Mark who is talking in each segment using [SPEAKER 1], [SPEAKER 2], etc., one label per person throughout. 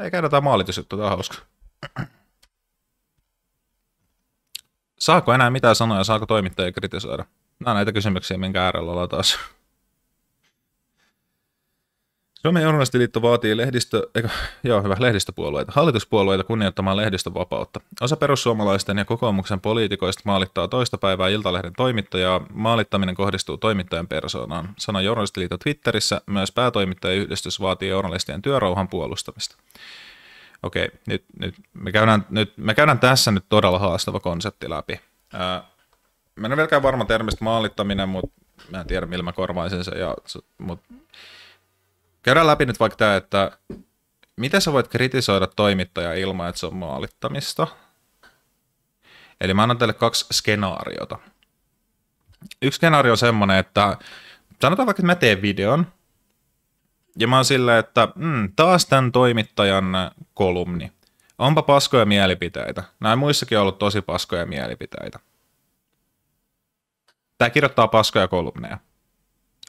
[SPEAKER 1] Ei käydä tämä että tämä on hauska. Saako enää mitään sanoja, saako toimittajia kritisoida? Nämä on näitä kysymyksiä, minkä äärellä ollaan taas. Suomen journalistiliitto vaatii lehdistö, eikö, joo, hyvä, lehdistöpuolueita, hallituspuolueita kunnioittamaan lehdistövapautta. Osa perussuomalaisten ja kokoomuksen poliitikoista maalittaa toista päivää Iltalehden toimittajaa. Maalittaminen kohdistuu toimittajan persoonaan. Sana journalistiliitto Twitterissä myös päätoimittajayhdistys vaatii journalistien työrauhan puolustamista. Okei, nyt, nyt, me, käydään, nyt, me käydään tässä nyt todella haastava konsepti läpi. Ää, mä en ole vieläkään varma termistä maalittaminen, mutta mä en tiedä millä mä korvaisin sen, ja, mutta Käydään läpi nyt vaikka tämä, että miten sä voit kritisoida toimittajaa ilman, että se on maalittamista. Eli mä annan teille kaksi skenaariota. Yksi skenaario on semmoinen, että sanotaan vaikka, että mä teen videon, ja mä oon silleen, että mm, taas tämän toimittajan kolumni. Onpa paskoja mielipiteitä. Näin muissakin on ollut tosi paskoja mielipiteitä. Tää kirjoittaa paskoja kolumneja.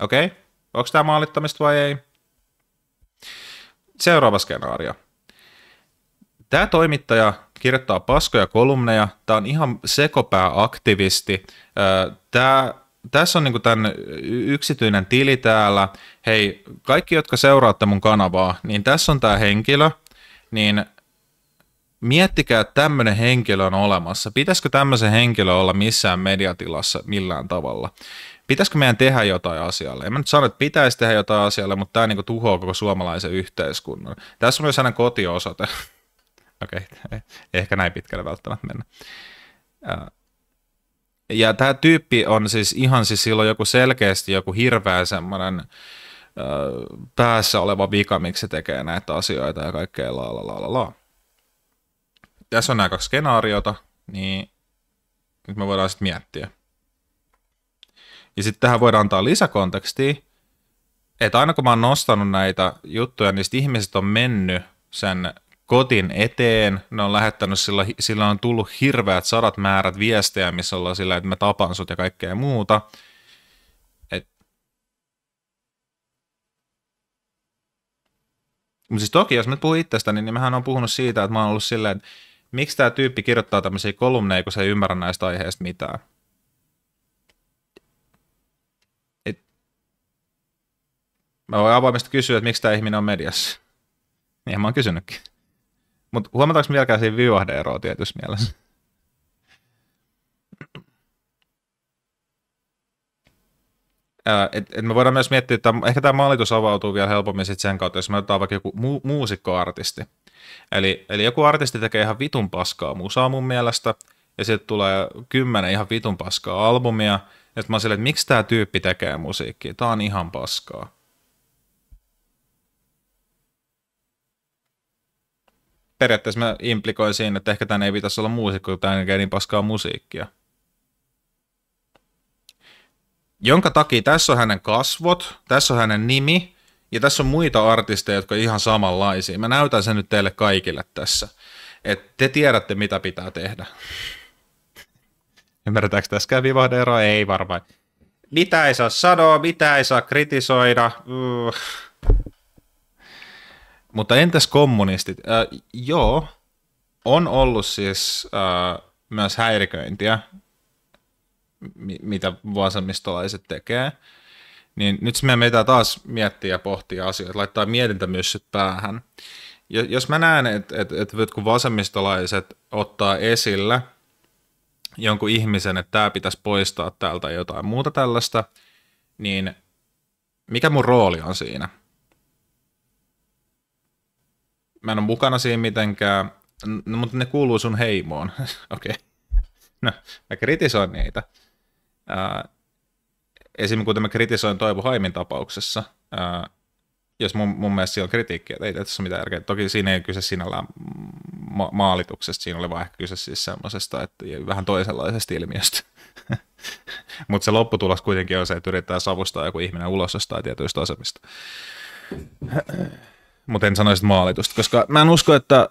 [SPEAKER 1] Okei, okay. onko tämä maalittamista vai ei? seuraava skenaario. Tämä toimittaja kirjoittaa paskoja kolumneja, tämä on ihan sekopääaktivisti. Tämä tässä on niinku tämän yksityinen tili täällä. Hei, kaikki, jotka seuraatte mun kanavaa, niin tässä on tämä henkilö, niin miettikää, että tämmöinen henkilö on olemassa. Pitäisikö tämmöisen henkilö olla missään mediatilassa millään tavalla? pitäisikö meidän tehdä jotain asialle? En mä nyt sano, että pitäisi tehdä jotain asialle, mutta tämä niinku tuhoaa koko suomalaisen yhteiskunnan. Tässä on myös hänen kotiosoite. Okei, okay, eh, ehkä näin pitkälle välttämättä mennä. Ja tämä tyyppi on siis ihan siis silloin joku selkeästi joku hirveä semmoinen päässä oleva vika, miksi se tekee näitä asioita ja kaikkea la la la la la. Tässä on nämä kaksi skenaariota, niin nyt me voidaan sitten miettiä, ja sitten tähän voidaan antaa lisäkontekstia, että aina kun mä oon nostanut näitä juttuja, niin ihmiset on mennyt sen kotin eteen, ne on lähettänyt sillä, sillä on tullut hirveät sadat määrät viestejä, missä ollaan sillä, että mä tapan sut ja kaikkea muuta. Mutta siis toki, jos mä puhun itsestäni, niin mähän on puhunut siitä, että mä oon ollut silleen, että miksi tämä tyyppi kirjoittaa tämmöisiä kolumneja, kun se ei ymmärrä näistä aiheista mitään. Mä voin avoimesti kysyä, että miksi tämä ihminen on mediassa. Niinhän mä oon kysynytkin. Mutta huomataanko vieläkään siinä viivahdeeroa tietyssä mielessä? Et, et me voidaan myös miettiä, että ehkä tämä maalitus avautuu vielä helpommin sit sen kautta, jos me otetaan vaikka joku mu- muusikkoartisti. Eli, eli joku artisti tekee ihan vitun paskaa musaa mun mielestä, ja sitten tulee kymmenen ihan vitun paskaa albumia, ja sitten mä oon silleen, että miksi tämä tyyppi tekee musiikkia, tämä on ihan paskaa. periaatteessa mä implikoin siinä, että ehkä tämän ei pitäisi olla muusikko, kun tämä ei niin paskaa musiikkia. Jonka takia tässä on hänen kasvot, tässä on hänen nimi ja tässä on muita artisteja, jotka on ihan samanlaisia. Mä näytän sen nyt teille kaikille tässä. Et te tiedätte, mitä pitää tehdä. Ymmärretäänkö kävi vivahdeeroa? Ei varmaan. Mitä ei saa sanoa, mitä ei saa kritisoida. Mm. Mutta entäs kommunistit? Äh, joo, on ollut siis äh, myös häiriköintiä, mi- mitä vasemmistolaiset tekee. Niin nyt meidän pitää taas miettiä ja pohtia asioita, laittaa myös päähän. Ja jos mä näen, että et, et, et kun vasemmistolaiset ottaa esille, jonkun ihmisen, että tämä pitäisi poistaa täältä jotain muuta tällaista, niin mikä mun rooli on siinä? mä en ole mukana siinä mitenkään, no, mutta ne kuuluu sun heimoon. Okei. okay. No, mä kritisoin niitä. Äh, esimerkiksi kuten mä kritisoin Toivo Haimin tapauksessa, äh, jos mun, mun mielestä siinä on kritiikkiä, että ei tässä ole mitään järkeä. Toki siinä ei ole kyse sinällään ma- maalituksesta, siinä oli vaan ehkä kyse siis semmoisesta, että vähän toisenlaisesta ilmiöstä. Mutta se lopputulos kuitenkin on se, että yrittää savustaa joku ihminen ulos jostain tietyistä asemista mutta en sanoisi maalitusta, koska mä en usko, että,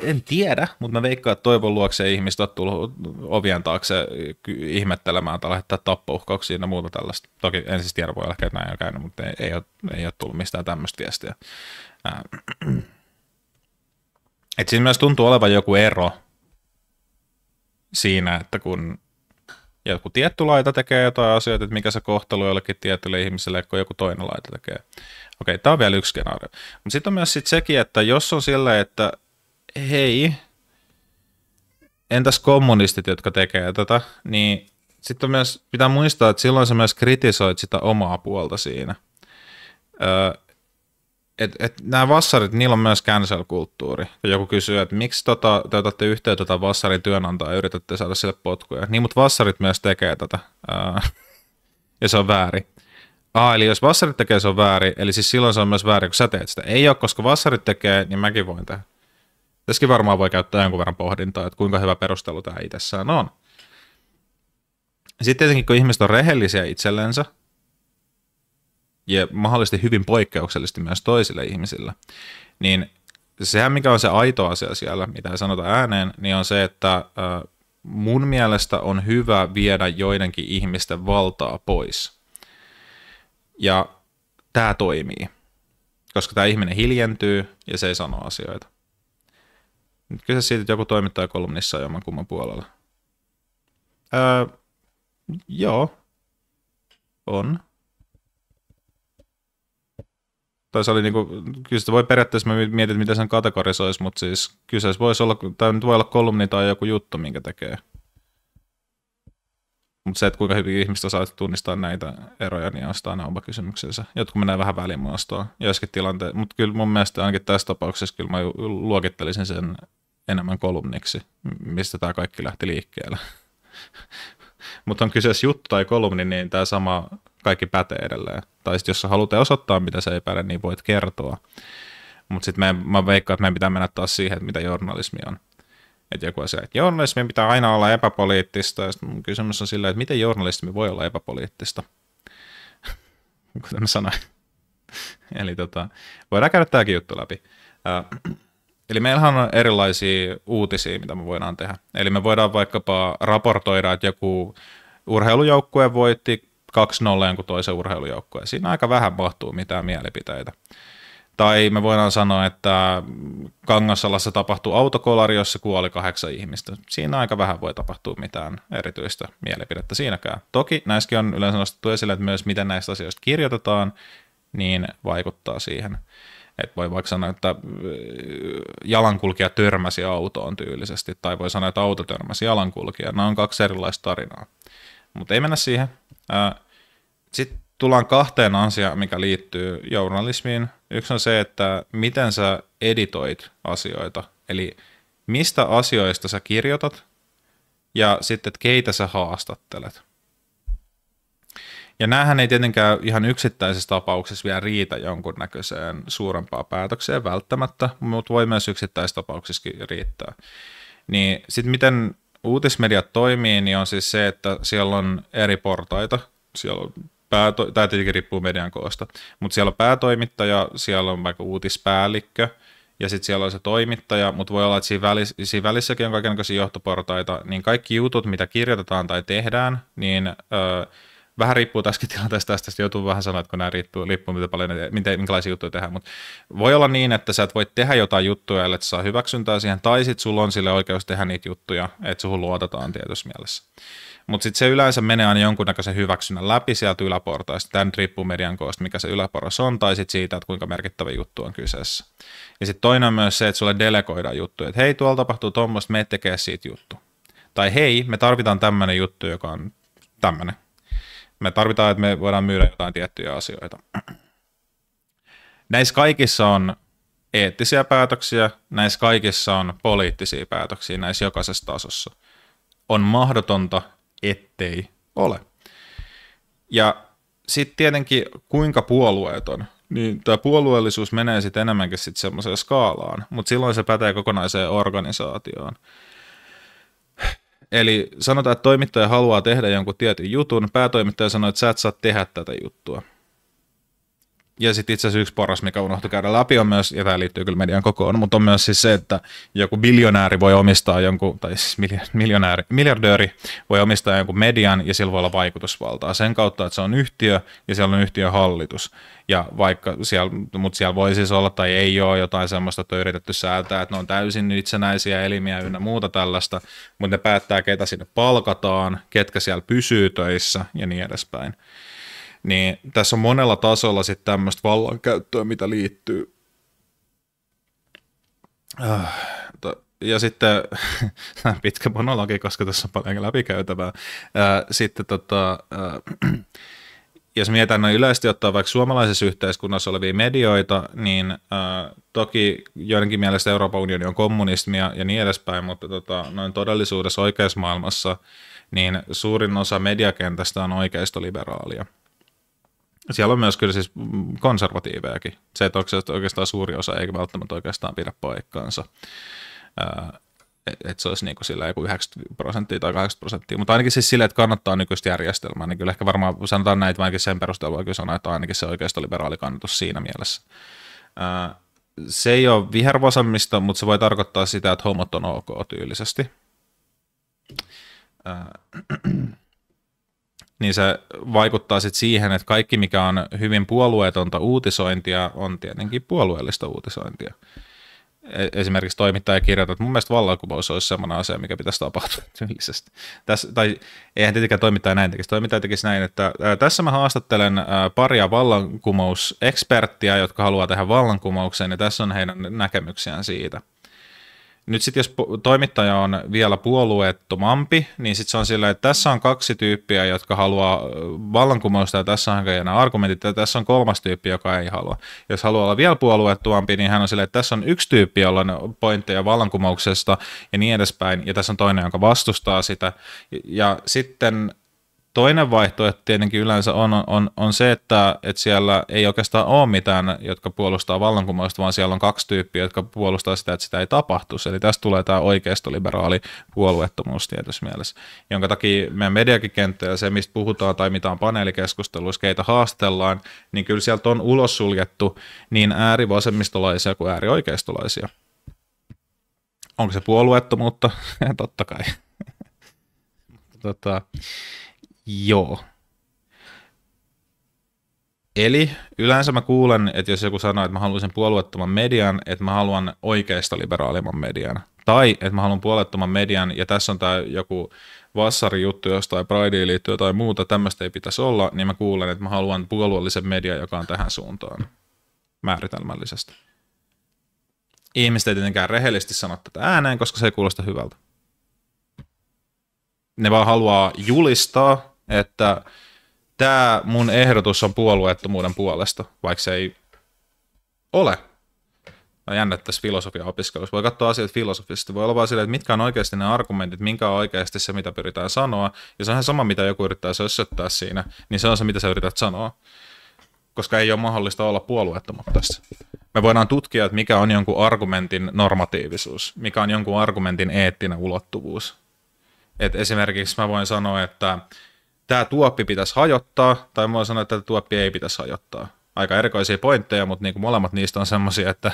[SPEAKER 1] en tiedä, mutta mä veikkaan, että toivon luokse ihmiset on tullut ovien taakse ihmettelemään tai lähettää tappouhkauksia ja muuta tällaista. Toki en siis tiedä, voi olla, että näin on käynyt, mutta ei, ei, ole, ei ole tullut mistään tämmöistä viestiä. Että siinä myös tuntuu olevan joku ero siinä, että kun ja kun tietty laita tekee jotain asioita, että mikä se kohtelu jollekin tietylle ihmiselle, kun joku toinen laita tekee. Okei, tämä on vielä yksi skenaario. Mutta sitten on myös sit sekin, että jos on sillä, että hei, entäs kommunistit, jotka tekee tätä, niin sitten myös pitää muistaa, että silloin sä myös kritisoit sitä omaa puolta siinä. Öö, et, et nämä vassarit, niillä on myös cancel-kulttuuri. joku kysyy, että miksi tota, te otatte yhteyttä tota vassarin työnantaa ja yritätte saada sille potkuja. Niin, mutta vassarit myös tekee tätä. ja se on väärin. Ah, eli jos vassarit tekee, se on väärin. Eli siis silloin se on myös väärin, kun sä teet sitä. Ei ole, koska vassarit tekee, niin mäkin voin tehdä. Tässäkin varmaan voi käyttää jonkun verran pohdintaa, että kuinka hyvä perustelu tämä itsessään on. Sitten tietenkin, kun ihmiset on rehellisiä itsellensä, ja mahdollisesti hyvin poikkeuksellisesti myös toisille ihmisille, niin sehän mikä on se aito asia siellä, mitä ei sanota ääneen, niin on se, että mun mielestä on hyvä viedä joidenkin ihmisten valtaa pois. Ja tämä toimii, koska tämä ihminen hiljentyy ja se ei sano asioita. Nyt kyse siitä, että joku toimittaja kolumnissa on kumman puolella. Öö, joo, on tai se oli niinku, kyllä voi periaatteessa, mä mietin, miten sen kategorisoisi, mutta siis kyseessä voisi olla, tai nyt voi olla kolumni tai joku juttu, minkä tekee. Mutta se, että kuinka hyvin ihmistä saa tunnistaa näitä eroja, niin on sitä aina oma kysymyksensä. Jotkut menee vähän välimaastoon, joissakin tilanteet. Mutta kyllä mun mielestä ainakin tässä tapauksessa kyllä mä luokittelisin sen enemmän kolumniksi, mistä tämä kaikki lähti liikkeelle. Mutta on kyseessä juttu tai kolumni, niin tämä sama kaikki pätee edelleen. Tai sitten jos sä haluat osoittaa, mitä ei päde, niin voit kertoa. Mutta sitten mä veikkaan, että meidän pitää mennä taas siihen, että mitä journalismi on. Että joku asia, että journalismi pitää aina olla epäpoliittista, ja sitten kysymys on sillä, että miten journalismi voi olla epäpoliittista? Kuten mä sanoin. Eli tota, voidaan käydä tämäkin juttu läpi. Äh, eli meillähän on erilaisia uutisia, mitä me voidaan tehdä. Eli me voidaan vaikkapa raportoida, että joku urheilujoukkue voitti 2-0 jonkun toisen urheilujoukkueen. Siinä aika vähän mahtuu mitään mielipiteitä. Tai me voidaan sanoa, että Kangasalassa tapahtui autokolari, jossa kuoli kahdeksan ihmistä. Siinä aika vähän voi tapahtua mitään erityistä mielipidettä siinäkään. Toki näissäkin on yleensä nostettu esille, että myös miten näistä asioista kirjoitetaan, niin vaikuttaa siihen. Et voi vaikka sanoa, että äh, jalankulkija törmäsi autoon tyylisesti, tai voi sanoa, että auto törmäsi jalankulkija. Nämä on kaksi erilaista tarinaa. Mutta ei mennä siihen. Äh, sitten tullaan kahteen asiaan, mikä liittyy journalismiin. Yksi on se, että miten sä editoit asioita, eli mistä asioista sä kirjoitat ja sitten, että keitä sä haastattelet. Ja näähän ei tietenkään ihan yksittäisessä tapauksessa vielä riitä jonkunnäköiseen suurempaan päätökseen välttämättä, mutta voi myös tapauksessa riittää. Niin sitten miten uutismediat toimii, niin on siis se, että siellä on eri portaita. Siellä on pääto- tämä tietenkin riippuu median koosta, mutta siellä on päätoimittaja, siellä on vaikka uutispäällikkö, ja sitten siellä on se toimittaja, mutta voi olla, että siinä, välis, siinä välissäkin on kaikenlaisia johtoportaita, niin kaikki jutut, mitä kirjoitetaan tai tehdään, niin öö, vähän riippuu tässäkin tilanteesta, tästä joutuu vähän sanoa, että kun nämä riippuu, riippuu mitä paljon, miten, minkälaisia juttuja tehdään, mutta voi olla niin, että sä et voi tehdä jotain juttuja, ellei saa hyväksyntää siihen, tai sitten sulla on sille oikeus tehdä niitä juttuja, että suhun luotetaan tietyssä mielessä. Mutta sitten se yleensä menee aina jonkunnäköisen hyväksynnän läpi sieltä yläportaista. Tämä nyt riippuu median koosta, mikä se yläporras on, tai sitten siitä, että kuinka merkittävä juttu on kyseessä. Ja sitten toinen on myös se, että sulle delegoidaan juttuja, että hei, tuolla tapahtuu tuommoista, me tekee siitä juttu. Tai hei, me tarvitaan tämmöinen juttu, joka on tämmöinen. Me tarvitaan, että me voidaan myydä jotain tiettyjä asioita. Näissä kaikissa on eettisiä päätöksiä, näissä kaikissa on poliittisia päätöksiä, näissä jokaisessa tasossa. On mahdotonta ettei ole. Ja sitten tietenkin, kuinka puolueeton, niin tämä puolueellisuus menee sitten enemmänkin sit semmoiseen skaalaan, mutta silloin se pätee kokonaiseen organisaatioon. Eli sanotaan, että toimittaja haluaa tehdä jonkun tietyn jutun, päätoimittaja sanoo, että sä et saa tehdä tätä juttua – ja sitten itse asiassa yksi porras, mikä unohtui käydä läpi, on myös, ja tämä liittyy kyllä median kokoon, mutta on myös siis se, että joku biljonääri voi omistaa jonkun, tai siis miljonääri, miljardööri voi omistaa jonkun median, ja sillä voi olla vaikutusvaltaa sen kautta, että se on yhtiö, ja siellä on yhtiön hallitus. Ja vaikka siellä, mutta siellä voi siis olla tai ei ole jotain semmoista, että on yritetty säätää, että ne on täysin itsenäisiä elimiä ynnä muuta tällaista, mutta ne päättää, ketä sinne palkataan, ketkä siellä pysyy töissä ja niin edespäin niin tässä on monella tasolla sitten tämmöistä vallankäyttöä, mitä liittyy. Ah, ja sitten pitkä monologi, koska tässä on paljon läpikäytävää. Äh, sitten tota, äh, jos mietitään noin yleisesti ottaa vaikka suomalaisessa yhteiskunnassa olevia medioita, niin äh, toki joidenkin mielestä Euroopan unioni on kommunismia ja niin edespäin, mutta tota, noin todellisuudessa oikeassa maailmassa, niin suurin osa mediakentästä on oikeistoliberaalia. Siellä on myös kyllä siis konservatiivejakin. Se, että onko se oikeastaan suuri osa, eikä välttämättä oikeastaan pidä paikkaansa. että se olisi niin kuin sillä joku 90 prosenttia tai 80 prosenttia, mutta ainakin siis sillä, että kannattaa nykyistä järjestelmää, niin kyllä ehkä varmaan sanotaan näitä, ainakin sen perusteella voi sanoa, että ainakin se liberaali kannatus siinä mielessä. se ei ole vihervasemmista, mutta se voi tarkoittaa sitä, että homot on ok tyylisesti niin se vaikuttaa sitten siihen, että kaikki mikä on hyvin puolueetonta uutisointia on tietenkin puolueellista uutisointia. E, esimerkiksi toimittaja kirjoittaa, että mun mielestä vallankumous olisi sellainen asia, mikä pitäisi tapahtua tyylisesti. Tässä, tai eihän tietenkään toimittaja näin tekisi. Toimittaja tekisi näin, että ää, tässä mä haastattelen ää, paria vallankumouseksperttiä, jotka haluaa tehdä vallankumouksen, ja tässä on heidän näkemyksiään siitä – nyt sitten jos toimittaja on vielä puolueettomampi, niin sitten se on sillä, että tässä on kaksi tyyppiä, jotka haluaa vallankumousta ja tässä on nämä argumentit ja tässä on kolmas tyyppi, joka ei halua. Jos haluaa olla vielä puolueettomampi, niin hän on sillä, että tässä on yksi tyyppi, jolla on pointteja vallankumouksesta ja niin edespäin ja tässä on toinen, joka vastustaa sitä. Ja sitten Toinen vaihtoehto tietenkin yleensä on, on, on se, että, että siellä ei oikeastaan ole mitään, jotka puolustaa vallankumousta, vaan siellä on kaksi tyyppiä, jotka puolustaa sitä, että sitä ei tapahtuisi. Eli tästä tulee tämä oikeistoliberaali puolueettomuus tietyssä mielessä, jonka takia meidän mediakikenttä ja se, mistä puhutaan tai mitä on paneelikeskusteluissa, keitä haastellaan, niin kyllä sieltä on ulos suljettu niin äärivasemmistolaisia kuin äärioikeistolaisia. Onko se puolueettomuutta? Totta kai. tota, Joo. Eli yleensä mä kuulen, että jos joku sanoo, että mä haluaisin puolueettoman median, että mä haluan oikeista liberaalimman median. Tai että mä haluan puolueettoman median, ja tässä on tämä joku vassari juttu jostain Prideen liittyen tai muuta, tämmöistä ei pitäisi olla, niin mä kuulen, että mä haluan puolueellisen median, joka on tähän suuntaan määritelmällisesti. Ihmiset ei tietenkään rehellisesti sano tätä ääneen, koska se ei kuulosta hyvältä. Ne vaan haluaa julistaa että tämä mun ehdotus on puolueettomuuden puolesta, vaikka se ei ole. Mä no, jännä tässä filosofian opiskelussa. Voi katsoa asiat filosofisesti. Voi olla vaan silleen, että mitkä on oikeasti ne argumentit, minkä on oikeasti se, mitä pyritään sanoa. Ja se on ihan sama, mitä joku yrittää sössöttää siinä, niin se on se, mitä sä yrität sanoa. Koska ei ole mahdollista olla puolueettomat tässä. Me voidaan tutkia, että mikä on jonkun argumentin normatiivisuus, mikä on jonkun argumentin eettinen ulottuvuus. Et esimerkiksi mä voin sanoa, että tämä tuoppi pitäisi hajottaa, tai mä sanoa, että tuoppi ei pitäisi hajottaa. Aika erikoisia pointteja, mutta niin kuin molemmat niistä on semmoisia, että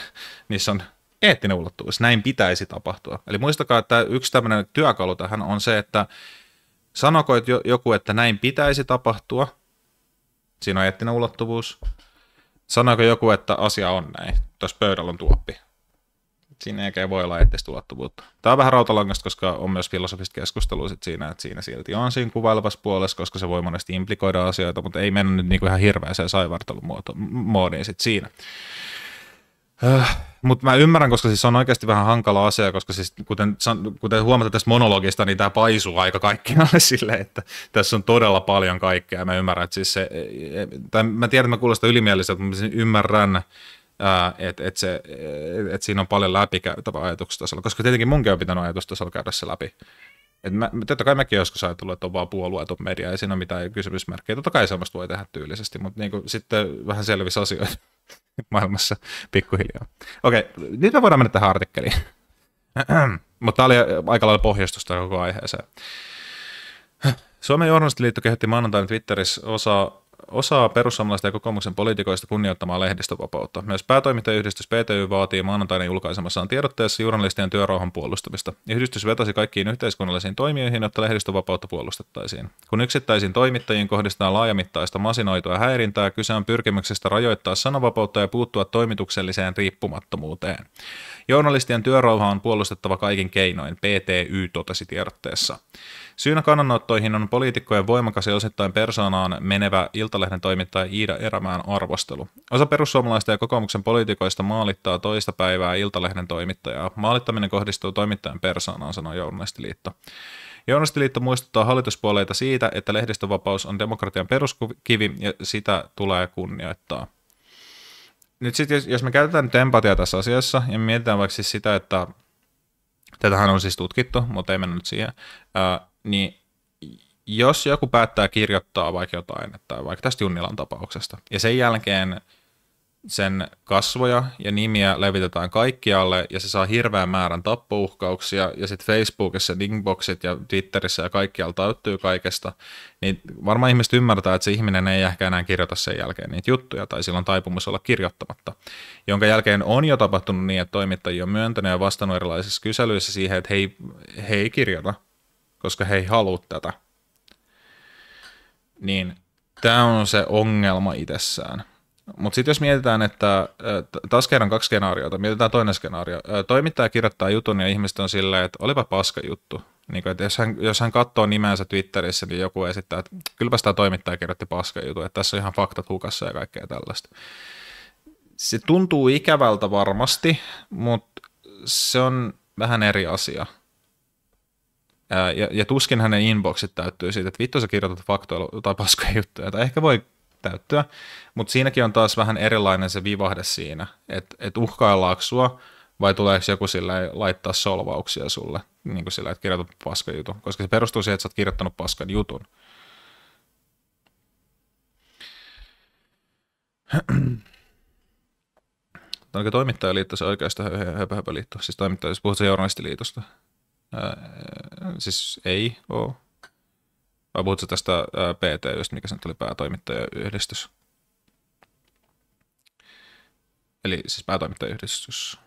[SPEAKER 1] niissä on eettinen ulottuvuus. Näin pitäisi tapahtua. Eli muistakaa, että yksi tämmöinen työkalu tähän on se, että sanoko että joku, että näin pitäisi tapahtua, siinä on eettinen ulottuvuus. Sanoiko joku, että asia on näin, tuossa pöydällä on tuoppi, siinä ei voi olla eettistä ulottuvuutta. Tämä on vähän rautalangasta, koska on myös filosofista keskustelua sit siinä, että siinä silti on siinä kuvailevassa puolessa, koska se voi monesti implikoida asioita, mutta ei mennä nyt niinku ihan hirveäseen saivartelumoodiin sit siinä. Äh, öh, mutta mä ymmärrän, koska siis on oikeasti vähän hankala asia, koska siis kuten, kuten huomata tästä monologista, niin tämä paisuu aika kaikkialle sille, että tässä on todella paljon kaikkea. Mä ymmärrän, että siis se, e- e- tai mä tiedän, että mä kuulostan ylimieliseltä, mutta mä siis ymmärrän, että et et, et siinä on paljon läpikäytävä ajatustasolla, koska tietenkin munkin on pitänyt ajatustasolla käydä se läpi. Et mä, totta kai mäkin joskus ajatellut, että on vaan puolueeton media, ei siinä ole mitään kysymysmerkkejä. Totta kai semmoista voi tehdä tyylisesti, mutta niinku, sitten vähän selvisi asioita maailmassa pikkuhiljaa. Okei, nyt me voidaan mennä tähän artikkeliin. mutta tämä oli aika lailla pohjastusta koko aiheeseen. Suomen journalistiliitto kehitti maanantaina Twitterissä osa osaa perussuomalaisten ja kokoomuksen poliitikoista kunnioittamaan lehdistövapautta. Myös päätoimittajayhdistys PTY vaatii maanantaina julkaisemassaan tiedotteessa journalistien työrauhan puolustamista. Yhdistys vetosi kaikkiin yhteiskunnallisiin toimijoihin, jotta lehdistövapautta puolustettaisiin. Kun yksittäisiin toimittajiin kohdistetaan laajamittaista masinoitua häirintää, kyse on pyrkimyksestä rajoittaa sananvapautta ja puuttua toimitukselliseen riippumattomuuteen. Journalistien työrauha on puolustettava kaikin keinoin, PTY totesi tiedotteessa. Syynä kannanottoihin on poliitikkojen voimakas ja osittain persoonaan menevä Iltalehden toimittaja Iida Erämään arvostelu. Osa perussuomalaista ja kokoomuksen poliitikoista maalittaa toista päivää Iltalehden toimittajaa. Maalittaminen kohdistuu toimittajan persoonaan, sanoi Journalistiliitto. Journalistiliitto muistuttaa hallituspuoleita siitä, että lehdistövapaus on demokratian peruskivi ja sitä tulee kunnioittaa nyt sitten jos, jos me käytetään nyt empatiaa tässä asiassa ja mietitään vaikka siis sitä, että tätähän on siis tutkittu, mutta ei mennä nyt siihen, ää, niin jos joku päättää kirjoittaa vaikka jotain, tai vaikka tästä Junnilan tapauksesta, ja sen jälkeen sen kasvoja ja nimiä levitetään kaikkialle ja se saa hirveän määrän tappouhkauksia ja sitten Facebookissa dingboxit ja Twitterissä ja kaikkialla täyttyy kaikesta, niin varmaan ihmiset ymmärtää, että se ihminen ei ehkä enää kirjoita sen jälkeen niitä juttuja tai sillä on taipumus olla kirjoittamatta, jonka jälkeen on jo tapahtunut niin, että toimittajia on myöntänyt ja vastannut erilaisissa kyselyissä siihen, että hei he ei kirjoita, koska he ei halua tätä. Niin tämä on se ongelma itsessään mutta sitten jos mietitään, että taas kerran kaksi skenaariota, mietitään toinen skenaario. Toimittaja kirjoittaa jutun ja ihmiset on silleen, että olipa paska juttu. Niin kun, että jos, hän, jos hän katsoo nimensä Twitterissä, niin joku esittää, että kylläpä sitä toimittaja kirjoitti paska jutun, että tässä on ihan faktat hukassa ja kaikkea tällaista. Se tuntuu ikävältä varmasti, mutta se on vähän eri asia. Ja, ja tuskin hänen inboxit täyttyy siitä, että vittu sä kirjoitat faktoja tai paskoja juttuja, tai ehkä voi täyttyä. Mutta siinäkin on taas vähän erilainen se vivahde siinä, että et uhkaillaanko sua vai tuleeko joku sillä laittaa solvauksia sulle, niin kuin sillä, että kirjoitat paskan jutun, koska se perustuu siihen, että sä oot kirjoittanut paskan jutun. Onko toimittajaliitto se oikeasta höpöhöpöliitto? Siis toimittaja, jos siis puhut journalistiliitosta. Öö, siis ei oo. Vai puhutko tästä ää, PTYstä, mikä se tuli päätoimittajayhdistys? Eli siis päätoimittajayhdistys.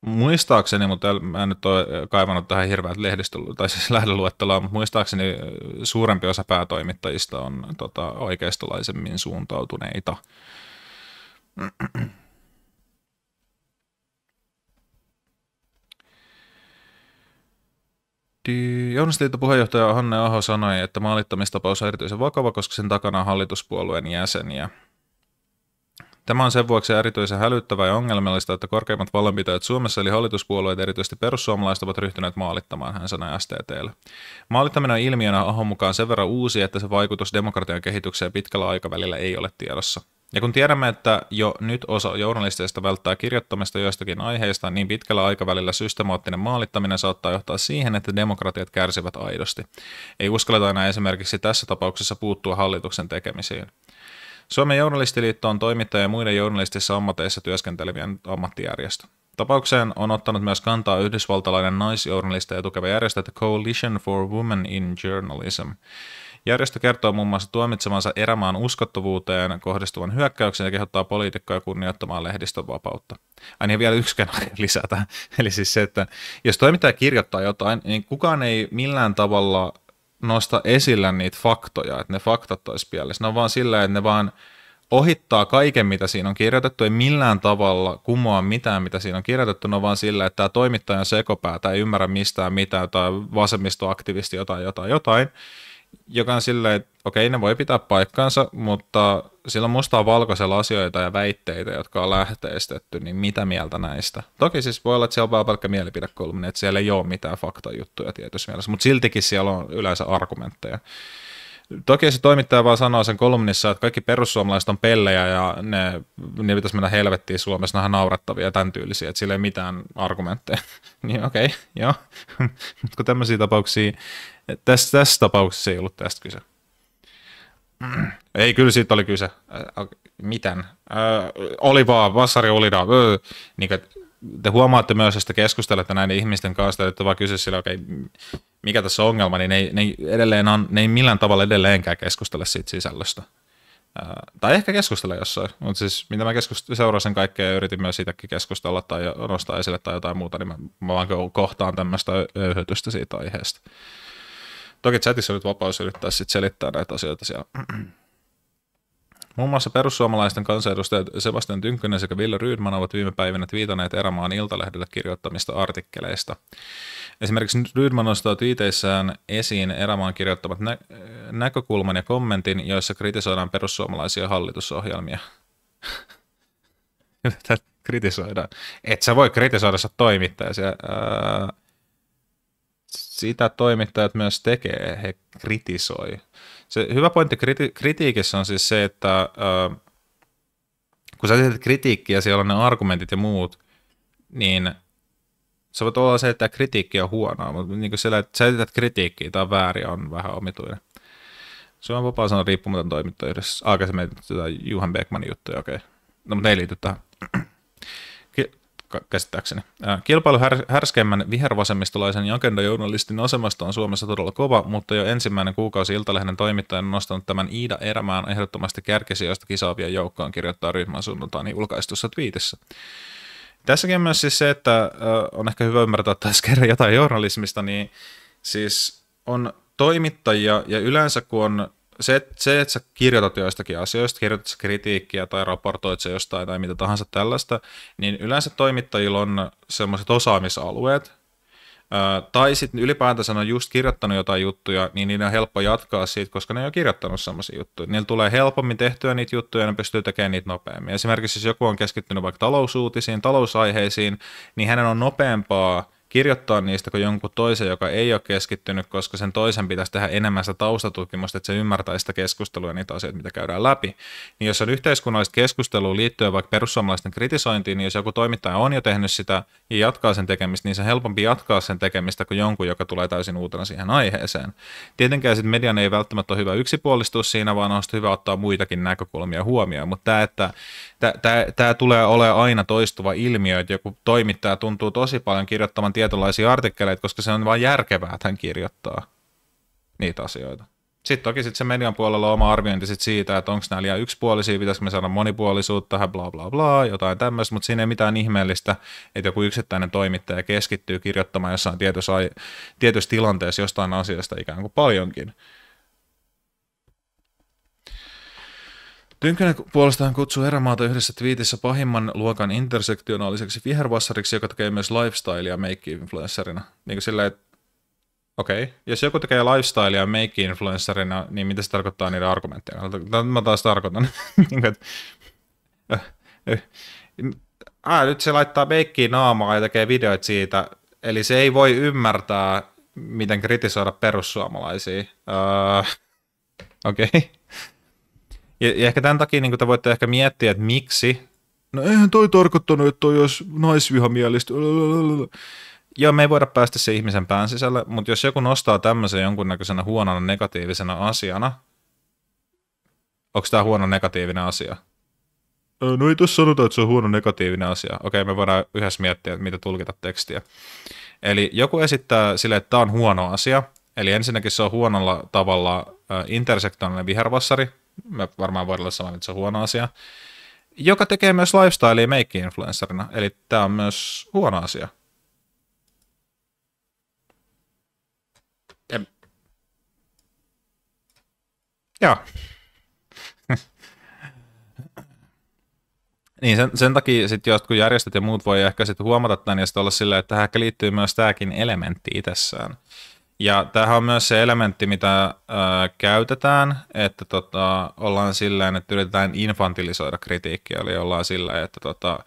[SPEAKER 1] Muistaakseni, mutta mä en nyt ole kaivannut tähän hirveät lehdistö- tai siis lähdeluetteloa, mutta muistaakseni suurempi osa päätoimittajista on tota, oikeistolaisemmin suuntautuneita. Journalistiliiton puheenjohtaja Hanne Aho sanoi, että maalittamistapaus on erityisen vakava, koska sen takana on hallituspuolueen jäseniä. Tämä on sen vuoksi erityisen hälyttävää ja ongelmallista, että korkeimmat vallanpitäjät Suomessa, eli hallituspuolueet, erityisesti perussuomalaiset, ovat ryhtyneet maalittamaan, hän sanoi STTlle. Maalittaminen on ilmiönä Ahon mukaan sen verran uusi, että se vaikutus demokratian kehitykseen pitkällä aikavälillä ei ole tiedossa. Ja kun tiedämme, että jo nyt osa journalisteista välttää kirjoittamista joistakin aiheista, niin pitkällä aikavälillä systemaattinen maalittaminen saattaa johtaa siihen, että demokratiat kärsivät aidosti. Ei uskalleta enää esimerkiksi tässä tapauksessa puuttua hallituksen tekemisiin. Suomen journalistiliitto on toimittaja ja muiden journalistissa ammateissa työskentelevien ammattijärjestö. Tapaukseen on ottanut myös kantaa yhdysvaltalainen naisjournalisteja tukeva järjestö The Coalition for Women in Journalism – Järjestö kertoo muun muassa tuomitsemansa erämaan uskottavuuteen kohdistuvan hyökkäyksen ja kehottaa poliitikkoja kunnioittamaan lehdistön vapautta. Aina niin, vielä yksi lisätä. Eli siis se, että jos toimittaja kirjoittaa jotain, niin kukaan ei millään tavalla nosta esillä niitä faktoja, että ne faktat olisi pielessä. Ne on vaan sillä, että ne vaan ohittaa kaiken, mitä siinä on kirjoitettu, ei millään tavalla kumoa mitään, mitä siinä on kirjoitettu, no vaan sillä, että tämä toimittaja on sekopää, tai ei ymmärrä mistään mitään, tai vasemmistoaktivisti, jotain, jotain, jotain joka on silleen, että okei, ne voi pitää paikkaansa, mutta sillä on mustaa valkoisella asioita ja väitteitä, jotka on lähteistetty, niin mitä mieltä näistä? Toki siis voi olla, että siellä on vaan pelkkä mielipidekolumni, että siellä ei ole mitään faktajuttuja tietyssä mielessä, mutta siltikin siellä on yleensä argumentteja. Toki se toimittaja vaan sanoo sen kolumnissa, että kaikki perussuomalaiset on pellejä ja ne, ne pitäisi mennä helvettiin Suomessa, nämä naurattavia ja tämän tyylisiä, että sillä ei mitään argumentteja. niin okei, okay, joo. Mutta kun tämmöisiä tapauksia, tässä, tässä tapauksessa ei ollut tästä kyse. Ei, kyllä siitä oli kyse. Äh, miten? Äh, oli vaan, Vassari oli äh, Niin, te huomaatte myös, että keskustelette näiden ihmisten kanssa, että vaan kyse sillä, okei, okay, mikä tässä on ongelma, niin ne ei, ne ei, edelleen on, ne ei millään tavalla edelleenkään keskustele siitä sisällöstä. Ää, tai ehkä keskustele jossain, mutta siis mitä mä keskust- seurasin kaikkea ja yritin myös siitäkin keskustella tai nostaa esille tai jotain muuta, niin mä, mä vaan kohtaan tämmöistä öyhytystä siitä aiheesta. Toki chatissa on nyt vapaus yrittää sit selittää näitä asioita siellä Muun muassa perussuomalaisten kansanedustajat Sebastian Tynkkönen sekä Ville Rydman ovat viime päivinä viitanneet Erämaan Iltalehdelle kirjoittamista artikkeleista. Esimerkiksi Rydman nostaa tiiteissään esiin Erämaan kirjoittamat nä- näkökulman ja kommentin, joissa kritisoidaan perussuomalaisia hallitusohjelmia. Kritisoidaan. Et sä voi kritisoida sä toimittaja. Ää, sitä toimittajat myös tekee, he kritisoi. Se hyvä pointti kriti- kritiikissä on siis se, että äh, kun sä teet kritiikkiä, siellä on ne argumentit ja muut, niin sä voit olla se, että kritiikki on huonoa, mutta niin kuin siellä, että sä esität kritiikkiä tai väärin on vähän omituinen. Suomen vapaa sana riippumaton toimittaja yhdessä. Aikaisemmin Juhan Beckmanin juttuja, okei. Okay. No, mutta ne ei liity tähän käsittääkseni. Kilpailu här, härskeimmän vihervasemmistolaisen ja agendajournalistin asemasta on Suomessa todella kova, mutta jo ensimmäinen kuukausi Iltalehden toimittajan on nostanut tämän Iida Erämään ehdottomasti kärkisijoista kisaavia joukkoon, kirjoittaa ryhmän niin julkaistussa twiitissä. Tässäkin on myös siis se, että on ehkä hyvä ymmärtää tässä kerran jotain journalismista, niin siis on toimittajia ja yleensä kun on se, se, että sä kirjoitat joistakin asioista, kirjoitat sä kritiikkiä tai raportoit se jostain tai mitä tahansa tällaista, niin yleensä toimittajilla on semmoiset osaamisalueet, tai sitten ylipäätänsä on just kirjoittanut jotain juttuja, niin niiden on helppo jatkaa siitä, koska ne on jo kirjoittanut semmoisia juttuja. Niillä tulee helpommin tehtyä niitä juttuja ja ne pystyy tekemään niitä nopeammin. Esimerkiksi jos joku on keskittynyt vaikka talousuutisiin, talousaiheisiin, niin hänen on nopeampaa kirjoittaa niistä kuin jonkun toisen, joka ei ole keskittynyt, koska sen toisen pitäisi tehdä enemmän sitä taustatutkimusta, että se ymmärtää sitä keskustelua ja niitä asioita, mitä käydään läpi. Niin jos on yhteiskunnallista keskustelua liittyen vaikka perussuomalaisten kritisointiin, niin jos joku toimittaja on jo tehnyt sitä ja jatkaa sen tekemistä, niin se on helpompi jatkaa sen tekemistä kuin jonkun, joka tulee täysin uutena siihen aiheeseen. Tietenkään sitten median ei välttämättä ole hyvä yksipuolistua siinä, vaan on hyvä ottaa muitakin näkökulmia huomioon, mutta tämä, että tämä tulee olemaan aina toistuva ilmiö, että joku toimittaja tuntuu tosi paljon kirjoittamaan tietynlaisia artikkeleita, koska se on vain järkevää, että hän kirjoittaa niitä asioita. Sitten toki sitten se median puolella on oma arviointi sit siitä, että onko nämä liian yksipuolisia, pitäisikö me saada monipuolisuutta tähän, bla bla bla, jotain tämmöistä, mutta siinä ei mitään ihmeellistä, että joku yksittäinen toimittaja keskittyy kirjoittamaan jossain tietyssä, tietyssä tilanteessa jostain asiasta ikään kuin paljonkin. Tynkkynen puolestaan kutsuu Erämaata yhdessä twiitissä pahimman luokan intersektionaaliseksi vihervassariksi, joka tekee myös lifestylea make-influencerina. Niin kuin silleen, että okei, okay. jos joku tekee lifestylea make-influencerina, niin mitä se tarkoittaa niiden argumentteja? No, mä taas tarkoitan. ah, nyt se laittaa meikkiin naamaa ja tekee videoita siitä, eli se ei voi ymmärtää, miten kritisoida perussuomalaisia. Öö, okei. Okay. Ja, ja ehkä tämän takia niin te voitte ehkä miettiä, että miksi. No eihän toi tarkoittanut, että toi olisi naisvihamielistä. Joo, me ei voida päästä se ihmisen pään sisälle, mutta jos joku nostaa tämmöisen jonkunnäköisenä huonona negatiivisena asiana, onko tämä huono negatiivinen asia? No ei tuossa sanota, että se on huono negatiivinen asia. Okei, me voidaan yhdessä miettiä, mitä tulkita tekstiä. Eli joku esittää sille, että tämä on huono asia. Eli ensinnäkin se on huonolla tavalla intersektionaalinen vihervassari, mä varmaan voin olla samaa, että se on huono asia, joka tekee myös lifestylea meikki-influencerina, eli tämä on myös huono asia. En... Joo. Niin sen, sen takia sitten jotkut järjestöt ja muut voi ehkä sitten huomata tämän ja sitten olla silleen, että tähän liittyy myös tämäkin elementti itsessään. Ja tämähän on myös se elementti, mitä äh, käytetään, että tota, ollaan sillä että yritetään infantilisoida kritiikkiä, eli ollaan sillä että tota,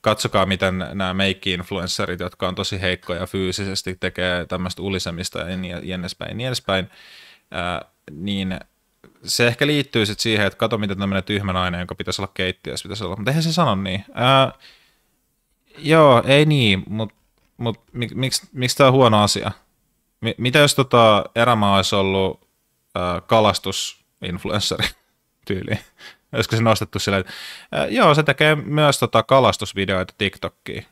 [SPEAKER 1] katsokaa, miten nämä meikki-influencerit, jotka on tosi heikkoja fyysisesti, tekee tämmöistä ulisemista ja niin, niin edespäin, niin edespäin, äh, niin se ehkä liittyy sitten siihen, että kato, miten tämmöinen tyhmä nainen, jonka pitäisi olla keittiössä, pitäisi olla, mutta eihän se sano niin. Äh, joo, ei niin, mutta mut, mik, miksi, miksi tämä on huono asia? mitä jos tota, erämaa olisi ollut äh, kalastusinfluenssari tyyli? Olisiko se nostettu silleen, että äh, joo, se tekee myös tota, kalastusvideoita TikTokkiin.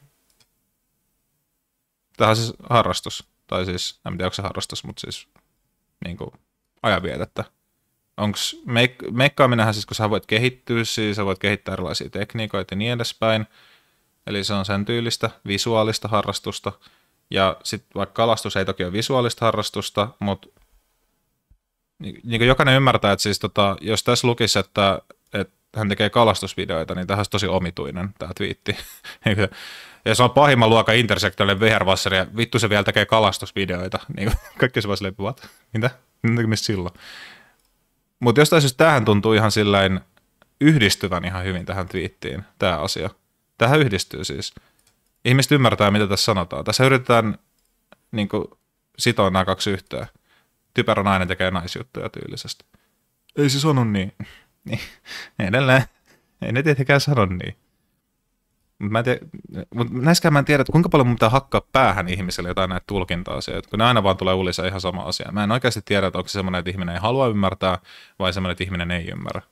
[SPEAKER 1] Tähän siis harrastus. Tai siis, en tiedä, onko se harrastus, mutta siis niin kuin, ajanvietettä. Onko meik- meikkaaminenhan siis, kun sä voit kehittyä, siis sä voit kehittää erilaisia tekniikoita ja niin edespäin. Eli se on sen tyylistä visuaalista harrastusta – ja sitten vaikka kalastus ei toki ole visuaalista harrastusta, mutta niin, niin kuin jokainen ymmärtää, että siis tota, jos tässä lukisi, että, että hän tekee kalastusvideoita, niin tähän on tosi omituinen tämä twiitti. Niinku ja se on pahimman luokan intersektorille vihervassari, ja vittu se vielä tekee kalastusvideoita. Niin kuin, kaikki se voisi leipua, mitä? Mistä silloin? Mutta jostain syystä tähän tuntuu ihan silleen yhdistyvän ihan hyvin tähän twiittiin, tämä asia. Tähän yhdistyy siis ihmiset ymmärtää, mitä tässä sanotaan. Tässä yritetään niin kuin, sitoa nämä kaksi yhteen. Typerä nainen tekee naisjuttuja tyylisesti. Ei se sano niin. niin. Edelleen. Ei ne tietenkään sano niin. Mä tiedä, mutta näiskään mä en tiedä, että kuinka paljon mun pitää hakkaa päähän ihmiselle jotain näitä tulkinta-asioita, kun ne aina vaan tulee ulissa ihan sama asia. Mä en oikeasti tiedä, että onko se semmoinen, että ihminen ei halua ymmärtää vai semmoinen, että ihminen ei ymmärrä.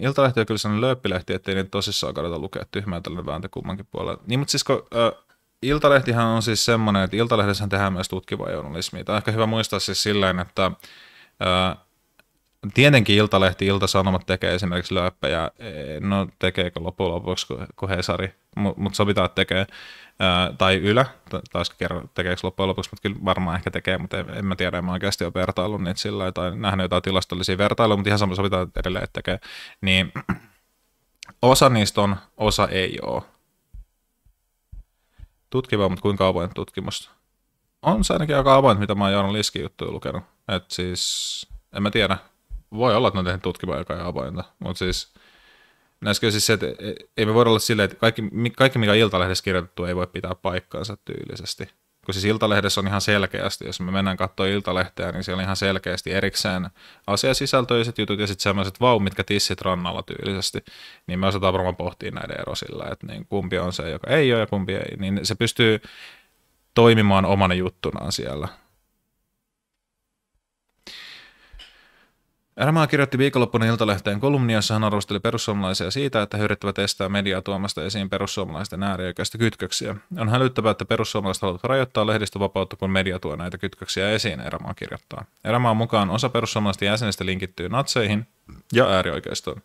[SPEAKER 1] Iltalehti on kyllä sellainen lööppilehti, ettei niitä tosissaan kannata lukea tyhmää tällä vääntä kummankin puolella. Niin, mutta siis kun, äh, Iltalehtihän on siis semmoinen, että Iltalehdessä tehdään myös tutkivaa journalismia. Tämä on ehkä hyvä muistaa siis silleen, että äh, tietenkin Iltalehti, Iltasanomat tekee esimerkiksi lööppejä, e, no tekeekö loppujen lopuksi, kun Hesari, mutta sovitaan, että tekee tai Ylä, taas kerran tekeekö loppujen lopuksi, mutta kyllä varmaan ehkä tekee, mutta en, en mä tiedä, en mä oikeasti ole vertaillut niitä sillä tai nähnyt jotain tilastollisia vertailuja, mutta ihan sama sovitaan edelleen, että tekee. Niin osa niistä on, osa ei ole. Tutkiva, mutta kuinka avoin tutkimus? On se ainakin aika avoin, mitä mä oon Jaron Liskin juttuja lukenut. että siis, en mä tiedä. Voi olla, että ne on tehnyt tutkiva, joka ei avointa, mutta siis – Näiskö siis se, että e, ei me voida olla silleen, että kaikki, kaikki mikä Iltalehdessä kirjoitettu ei voi pitää paikkaansa tyylisesti. Kun siis Iltalehdessä on ihan selkeästi, jos me mennään katsoa Iltalehteä, niin siellä on ihan selkeästi erikseen asiasisältöiset jutut ja sitten sellaiset vau, mitkä tissit rannalla tyylisesti. Niin me osataan varmaan pohtia näiden ero sillä, että niin kumpi on se, joka ei ole ja kumpi ei. Niin se pystyy toimimaan omana juttunaan siellä. Ärmaa kirjoitti viikonloppuna Iltalehteen kolumnia, jossa hän arvosteli perussuomalaisia siitä, että he yrittävät estää mediaa tuomasta esiin perussuomalaisten äärioikeista kytköksiä. On hälyttävää, että perussuomalaiset haluavat rajoittaa lehdistövapautta, kun media tuo näitä kytköksiä esiin, Erämaa kirjoittaa. Erämaan mukaan osa perussuomalaisten jäsenistä linkittyy natseihin ja äärioikeistoon.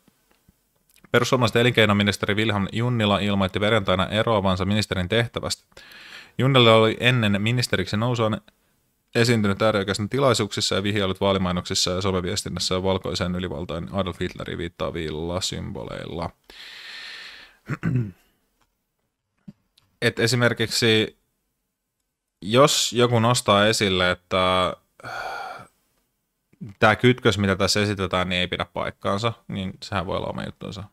[SPEAKER 1] Perussuomalaisten elinkeinoministeri Vilhelm Junnila ilmoitti perjantaina eroavansa ministerin tehtävästä. Junnilla oli ennen ministeriksi nousuaan esiintynyt äärioikeisten tilaisuuksissa ja vihjailut vaalimainoksissa ja someviestinnässä ja valkoiseen ylivaltaan Adolf Hitlerin viittaavilla symboleilla. Et esimerkiksi jos joku nostaa esille, että äh, tämä kytkös, mitä tässä esitetään, niin ei pidä paikkaansa, niin sehän voi olla oma juttunsa.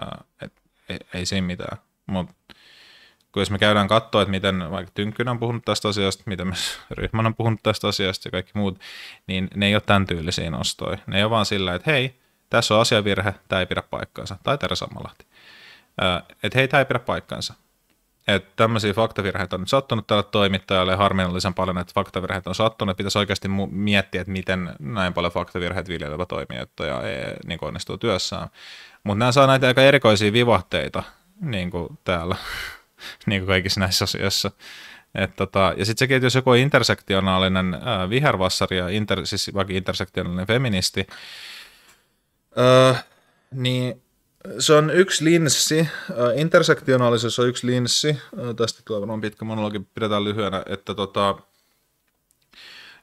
[SPEAKER 1] Ää, äh, et, ei, ei siinä mitään. Mutta kun jos me käydään katsoa, että miten vaikka Tynkkynen on puhunut tästä asiasta, miten myös Ryhmän on puhunut tästä asiasta ja kaikki muut, niin ne ei ole tämän tyylisiä nostoja. Ne ei ole vaan sillä, että hei, tässä on asiavirhe, tämä ei pidä paikkaansa. Tai Teresa Malahti. Että hei, tämä ei pidä paikkaansa. Että tämmöisiä faktavirheitä on nyt sattunut tälle toimittajalle ja harmillisen paljon, että faktavirheet on sattunut. Pitäisi oikeasti miettiä, että miten näin paljon faktavirheet viljelevä toimijoittaja e, niin onnistuu työssään. Mutta nämä saa näitä aika erikoisia vivahteita niin kuin täällä niin kuin kaikissa näissä asioissa. Et tota, ja sitten sekin, että jos joku on intersektionaalinen äh, vihervassari ja inter, siis vaikka intersektionaalinen feministi, äh, niin se on yksi linssi. Intersektionaalisuus on yksi linssi. Tästä tulee varmaan pitkä monologi, pidetään lyhyenä, että tota,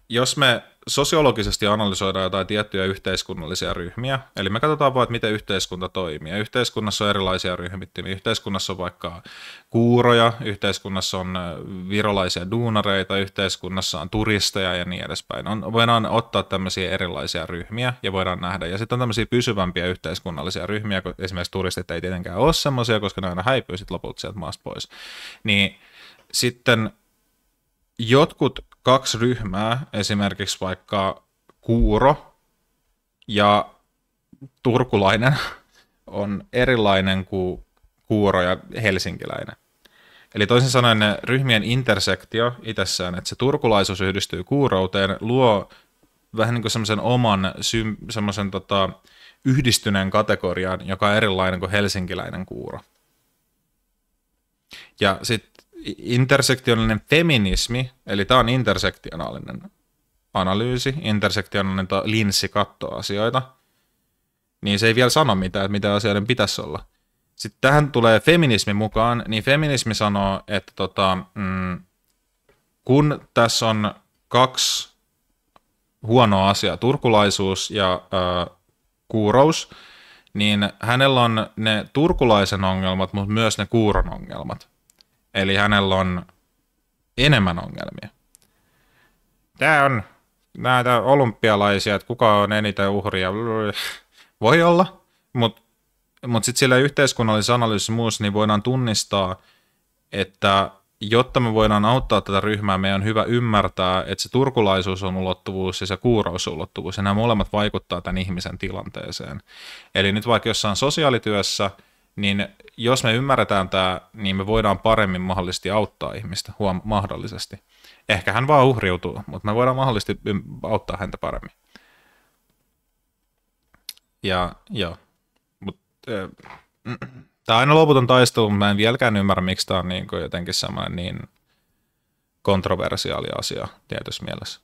[SPEAKER 1] jos me sosiologisesti analysoidaan jotain tiettyjä yhteiskunnallisia ryhmiä, eli me katsotaan vaan, että miten yhteiskunta toimii. Ja yhteiskunnassa on erilaisia ryhmittymiä. Niin yhteiskunnassa on vaikka kuuroja, yhteiskunnassa on äh, virolaisia duunareita, yhteiskunnassa on turisteja ja niin edespäin. On, voidaan ottaa tämmöisiä erilaisia ryhmiä ja voidaan nähdä. Ja sitten on tämmöisiä pysyvämpiä yhteiskunnallisia ryhmiä, kun esimerkiksi turistit ei tietenkään ole semmoisia, koska ne aina häipyy sitten lopulta sieltä maasta pois. Niin sitten jotkut kaksi ryhmää, esimerkiksi vaikka kuuro ja turkulainen on erilainen kuin kuuro ja helsinkiläinen. Eli toisin sanoen ne ryhmien intersektio itsessään, että se turkulaisuus yhdistyy kuurouteen, luo vähän niin kuin semmoisen oman semmoisen tota, yhdistyneen kategorian, joka on erilainen kuin helsinkiläinen kuuro. Ja sitten intersektionaalinen feminismi, eli tämä on intersektionaalinen analyysi, intersektionaalinen ta- linssi katsoa asioita, niin se ei vielä sano mitään, että mitä asioiden pitäisi olla. Sitten tähän tulee feminismi mukaan, niin feminismi sanoo, että tota, mm, kun tässä on kaksi huonoa asiaa, turkulaisuus ja ö, kuurous, niin hänellä on ne turkulaisen ongelmat, mutta myös ne kuuron ongelmat. Eli hänellä on enemmän ongelmia. Tämä on näitä olympialaisia, että kuka on eniten uhria. Voi olla, mutta mut sitten sillä yhteiskunnallisessa analyysissä muussa niin voidaan tunnistaa, että jotta me voidaan auttaa tätä ryhmää, meidän on hyvä ymmärtää, että se turkulaisuus on ulottuvuus ja se kuurous on ulottuvuus, ja nämä molemmat vaikuttaa tämän ihmisen tilanteeseen. Eli nyt vaikka jossain sosiaalityössä – niin jos me ymmärretään tämä, niin me voidaan paremmin mahdollisesti auttaa ihmistä, huom- mahdollisesti. Ehkä hän vaan uhriutuu, mutta me voidaan mahdollisesti auttaa häntä paremmin. Ja joo, mutta äh, tämä on aina loputon taistelu, mutta mä en vieläkään ymmärrä, miksi tämä on niin kuin jotenkin semmoinen niin kontroversiaali asia tietyssä mielessä.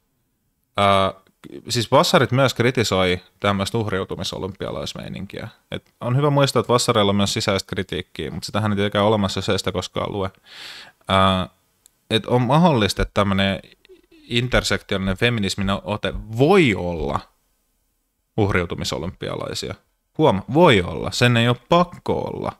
[SPEAKER 1] Äh, siis vassarit myös kritisoi tämmöistä uhriutumisolympialaismeininkiä. Et on hyvä muistaa, että vassareilla on myös sisäistä kritiikkiä, mutta sitähän ei tietenkään olemassa, jos ei sitä koskaan lue. Ää, et on mahdollista, että tämmöinen intersektionaalinen feminismin ote voi olla uhriutumisolympialaisia. Huom, voi olla. Sen ei ole pakko olla.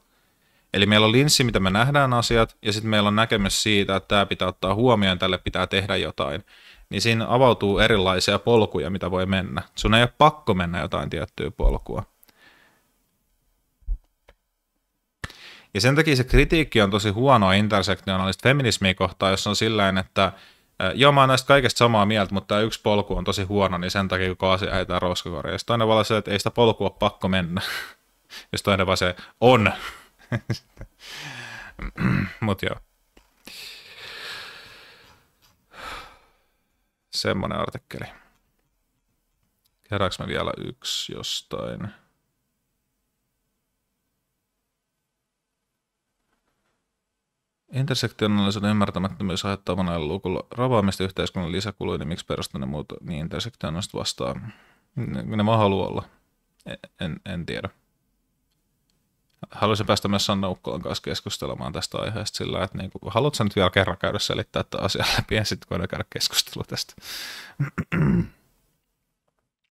[SPEAKER 1] Eli meillä on linssi, mitä me nähdään asiat, ja sitten meillä on näkemys siitä, että tämä pitää ottaa huomioon, tälle pitää tehdä jotain niin siinä avautuu erilaisia polkuja, mitä voi mennä. Sun ei ole pakko mennä jotain tiettyä polkua. Ja sen takia se kritiikki on tosi huonoa intersektionaalista feminismiä kohtaan, jos on sillä että joo, mä oon näistä kaikesta samaa mieltä, mutta tämä yksi polku on tosi huono, niin sen takia koko asia heitetään roskakoriin. Sitten toinen vaan se, että ei sitä polkua ole pakko mennä. Jos toinen vaan se on. Mutta joo. Semmoinen artikkeli. Kerääks me vielä yksi jostain? Intersektionaalisen ymmärtämättömyys aiheuttaa monella luukulla ravaamista yhteiskunnan lisäkuluja, niin miksi ne muuta niin intersektionaalista Ne, ne mä haluan olla. En, en, en tiedä haluaisin päästä myös Sanna Ukkolan kanssa keskustelemaan tästä aiheesta sillä, että niin kuin, haluatko nyt vielä kerran käydä selittää tätä asiaa läpi ja sitten voidaan käydä keskustelua tästä.